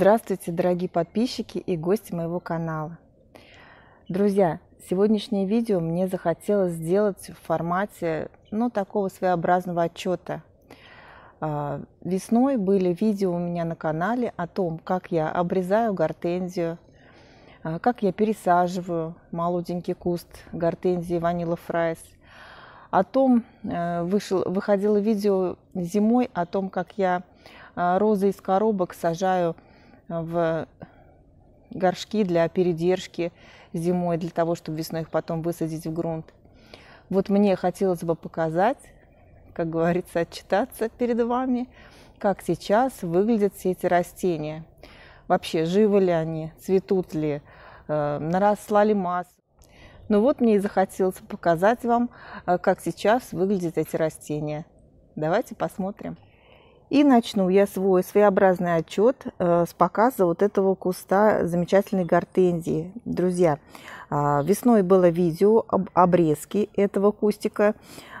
Здравствуйте, дорогие подписчики и гости моего канала. Друзья, сегодняшнее видео мне захотелось сделать в формате, ну, такого своеобразного отчета. А, весной были видео у меня на канале о том, как я обрезаю гортензию, а, как я пересаживаю молоденький куст гортензии ванила фрайс, о том э, вышел, выходило видео зимой о том, как я а, розы из коробок сажаю в горшки для передержки зимой, для того, чтобы весной их потом высадить в грунт. Вот мне хотелось бы показать, как говорится, отчитаться перед вами, как сейчас выглядят все эти растения. Вообще, живы ли они, цветут ли, э, наросла ли масса. Ну вот мне и захотелось показать вам, э, как сейчас выглядят эти растения. Давайте посмотрим. И начну я свой своеобразный отчет э, с показа вот этого куста замечательной гортензии. Друзья, а, весной было видео об обрезке этого кустика.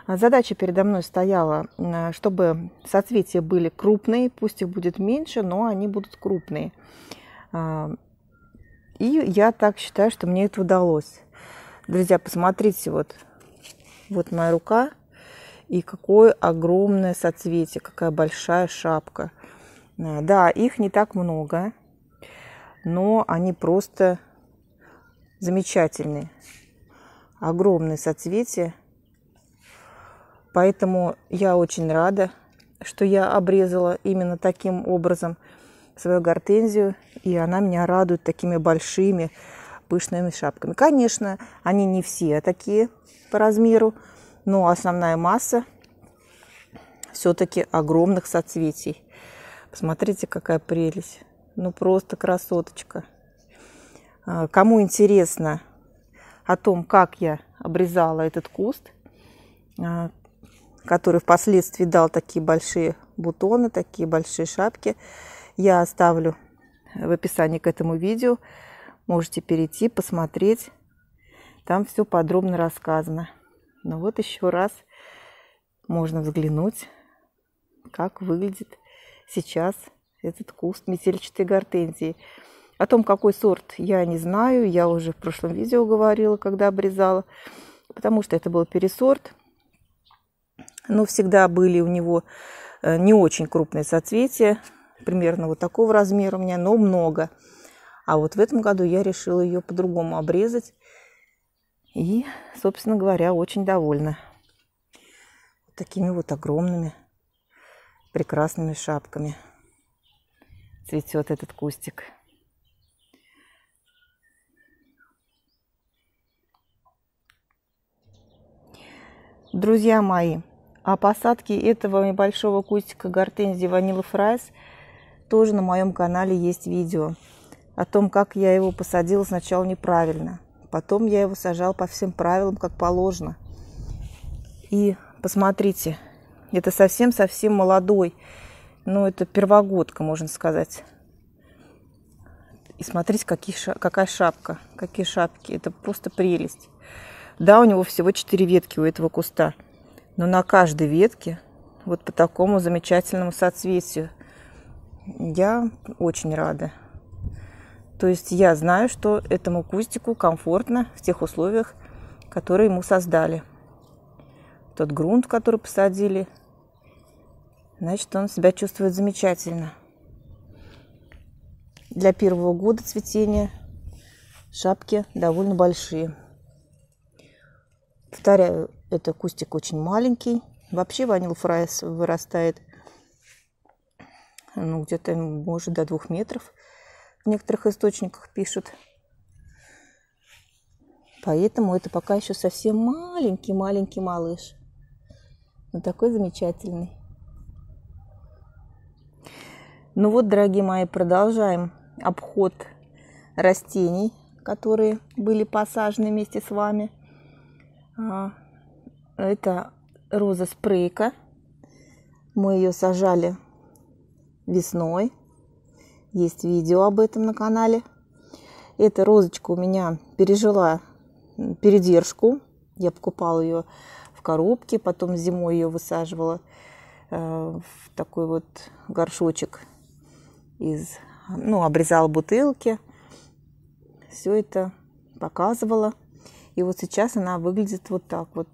Задача передо мной стояла, чтобы соцветия были крупные, пусть их будет меньше, но они будут крупные. А, и я так считаю, что мне это удалось. Друзья, посмотрите, вот, вот моя рука – и какое огромное соцветие, какая большая шапка. Э, да, их не так много, но они просто замечательные. Огромные соцветия. Поэтому я очень рада, что я обрезала именно таким образом свою гортензию, и она меня радует такими большими пышными шапками. Конечно, они не все такие по размеру, но ну, основная масса все-таки огромных соцветий. Посмотрите, какая прелесть. Ну, просто красоточка. А, кому интересно о том, как я обрезала этот куст, а, который впоследствии дал такие большие бутоны, такие большие шапки, я оставлю в описании к этому видео. Можете перейти, посмотреть. Там все подробно рассказано. Но вот еще раз можно взглянуть, как выглядит сейчас этот куст метельчатой гортензии. О том, какой сорт, я не знаю. Я уже в прошлом видео говорила, когда обрезала, потому что это был пересорт. Но всегда были у него э, не очень крупные соцветия, примерно вот такого размера у меня, но много. А вот в этом году я решила ее по-другому обрезать. И, собственно говоря, очень довольна такими вот огромными прекрасными шапками цветет этот кустик. Друзья мои, о посадке этого небольшого кустика гортензии Vanilla Fries тоже на моем канале есть видео о том, как я его посадила сначала неправильно – Потом я его сажал по всем правилам, как положено. И посмотрите, это совсем-совсем молодой. Ну, это первогодка, можно сказать. И смотрите, какие, какая шапка, какие шапки. Это просто прелесть. Да, у него всего 4 ветки у этого куста. Но на каждой ветке вот по такому замечательному соцветию. Я очень рада. То есть я знаю, что этому кустику комфортно в тех условиях, которые ему создали. Тот грунт, который посадили, значит, он себя чувствует замечательно. Для первого года цветения шапки довольно большие. Повторяю, это кустик очень маленький. Вообще ванил фрайс вырастает ну, где-то, может, до двух метров – в некоторых источниках пишут. Поэтому это пока еще совсем маленький-маленький малыш. Но ну, такой замечательный. Ну вот, дорогие мои, продолжаем обход растений, которые были посажены вместе с вами. А, это роза спрейка. Мы ее сажали весной. Есть видео об этом на канале. Эта розочка у меня пережила передержку. Я покупала ее в коробке, потом зимой ее высаживала э, в такой вот горшочек из, ну, обрезала бутылки. Все это показывала. И вот сейчас она выглядит вот так вот.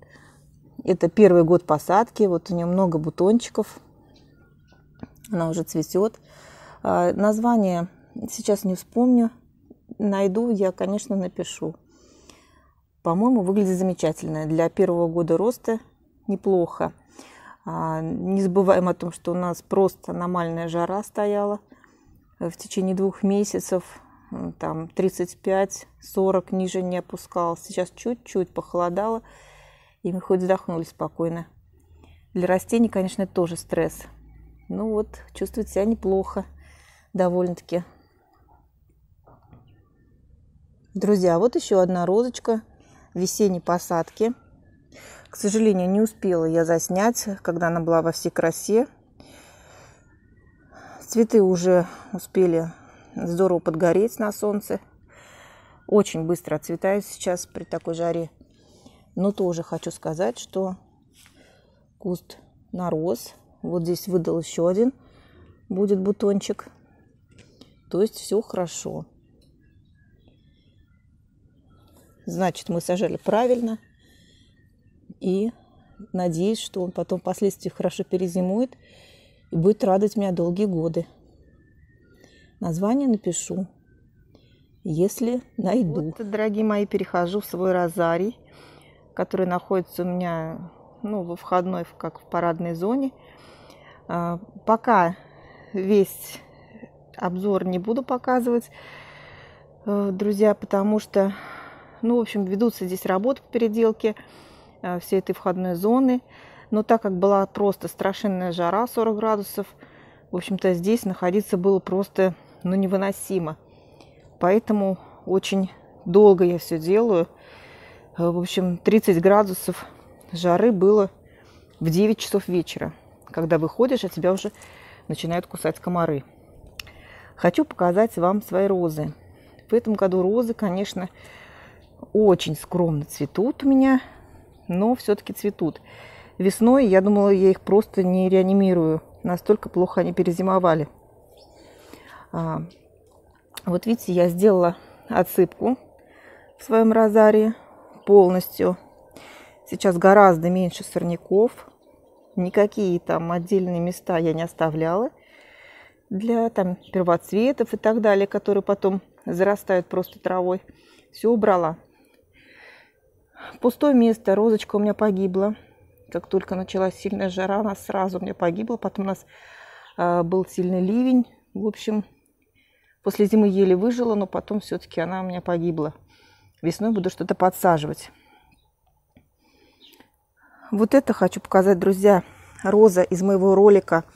Это первый год посадки, вот у нее много бутончиков. Она уже цветет. А, название сейчас не вспомню. Найду, я, конечно, напишу. По-моему, выглядит замечательно. Для первого года роста неплохо. А, не забываем о том, что у нас просто аномальная жара стояла в течение двух месяцев. Там 35-40 ниже не опускалось. Сейчас чуть-чуть похолодало, и мы хоть вздохнули спокойно. Для растений, конечно, тоже стресс. Ну вот, чувствует себя неплохо довольно-таки. Друзья, вот еще одна розочка весенней посадки. К сожалению, не успела я заснять, когда она была во всей красе. Цветы уже успели здорово подгореть на солнце. Очень быстро отцветают сейчас при такой жаре. Но тоже хочу сказать, что куст нарос. Вот здесь выдал еще один. Будет бутончик. То есть все хорошо. Значит, мы сажали правильно. И надеюсь, что он потом впоследствии хорошо перезимует и будет радовать меня долгие годы. Название напишу, если найду. Вот, дорогие мои, перехожу в свой розарий, который находится у меня ну, во входной, как в парадной зоне. А, пока весь обзор не буду показывать, э, друзья, потому что, ну, в общем, ведутся здесь работы по переделке э, всей этой входной зоны. Но так как была просто страшенная жара 40 градусов, в общем-то, здесь находиться было просто, ну, невыносимо. Поэтому очень долго я все делаю. Э, в общем, 30 градусов жары было в 9 часов вечера. Когда выходишь, а тебя уже начинают кусать комары хочу показать вам свои розы. В этом году розы, конечно, очень скромно цветут у меня, но все-таки цветут. Весной я думала, я их просто не реанимирую. Настолько плохо они перезимовали. А, вот видите, я сделала отсыпку в своем розарии полностью. Сейчас гораздо меньше сорняков. Никакие там отдельные места я не оставляла для там, первоцветов и так далее, которые потом зарастают просто травой. Все убрала. Пустое место, розочка у меня погибла. Как только началась сильная жара, она сразу у меня погибла. Потом у нас э, был сильный ливень. В общем, после зимы еле выжила, но потом все-таки она у меня погибла. Весной буду что-то подсаживать. Вот это хочу показать, друзья. Роза из моего ролика –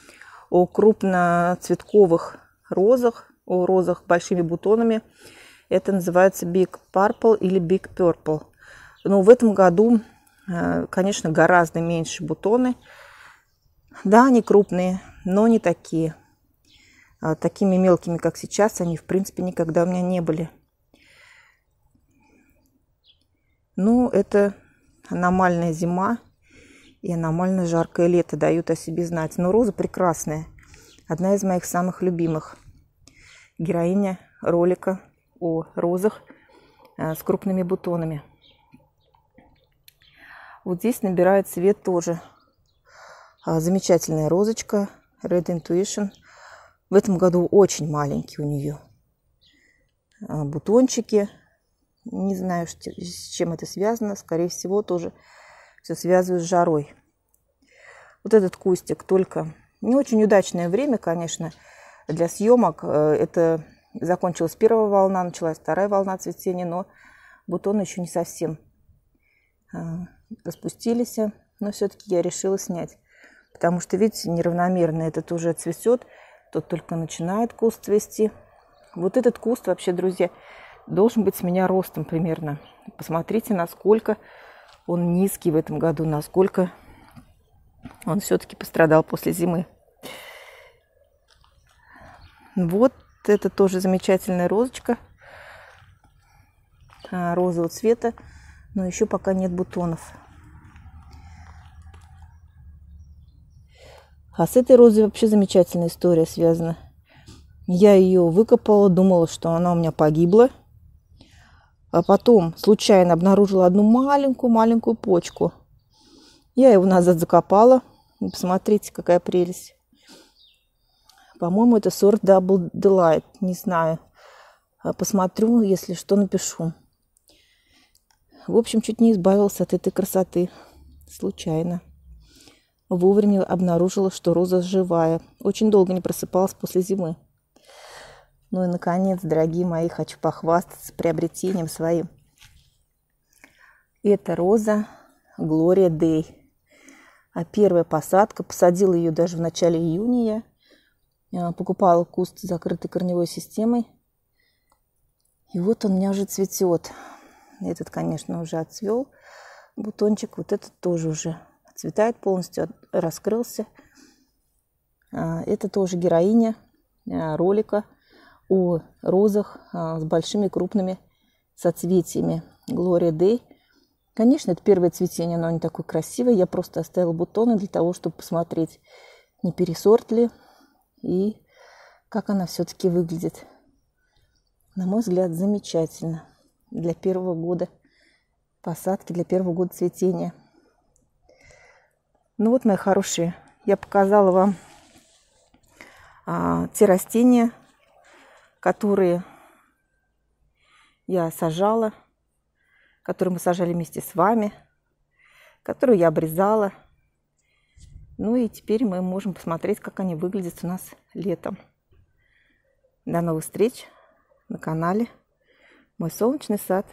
о крупноцветковых розах, о розах большими бутонами. Это называется Big Purple или Big Purple. Но в этом году, э, конечно, гораздо меньше бутоны. Да, они крупные, но не такие. А такими мелкими, как сейчас, они, в принципе, никогда у меня не были. Ну, это аномальная зима и аномально жаркое лето дают о себе знать. Но роза прекрасная, одна из моих самых любимых. Героиня ролика о розах э, с крупными бутонами. Вот здесь набирает цвет тоже. А, замечательная розочка Red Intuition. В этом году очень маленький у нее а, бутончики. Не знаю, с чем это связано. Скорее всего, тоже все связываю с жарой. Вот этот кустик только. Не очень удачное время, конечно, для съемок. Э, это закончилась первая волна, началась вторая волна цветения, но бутоны еще не совсем э, распустились. Но все-таки я решила снять. Потому что, видите, неравномерно этот уже цветет. Тут только начинает куст цвести. Вот этот куст вообще, друзья, должен быть с меня ростом примерно. Посмотрите, насколько он низкий в этом году, насколько он все-таки пострадал после зимы. Вот это тоже замечательная розочка а, розового цвета, но еще пока нет бутонов. А с этой розой вообще замечательная история связана. Я ее выкопала, думала, что она у меня погибла – а потом случайно обнаружила одну маленькую-маленькую почку. Я его назад закопала. Посмотрите, какая прелесть. По-моему, это сорт Double Delight. Не знаю. А посмотрю, если что, напишу. В общем, чуть не избавился от этой красоты. Случайно. Вовремя обнаружила, что роза живая. Очень долго не просыпалась после зимы. Ну и, наконец, дорогие мои, хочу похвастаться приобретением своим. Это роза Глория Дэй. А первая посадка, посадила ее даже в начале июня я. А, покупала куст с закрытой корневой системой. И вот он у меня уже цветет. Этот, конечно, уже отцвел бутончик. Вот этот тоже уже цветает полностью, раскрылся. А, это тоже героиня а, ролика – о розах а, с большими крупными соцветиями. Глория Дэй. Конечно, это первое цветение, но не такое красивое. Я просто оставила бутоны для того, чтобы посмотреть, не пересорт ли и как она все-таки выглядит. На мой взгляд, замечательно для первого года посадки, для первого года цветения. Ну вот, мои хорошие, я показала вам а, те растения, которые я сажала, которые мы сажали вместе с вами, которую я обрезала. Ну и теперь мы можем посмотреть, как они выглядят у нас летом. До новых встреч на канале «Мой солнечный сад».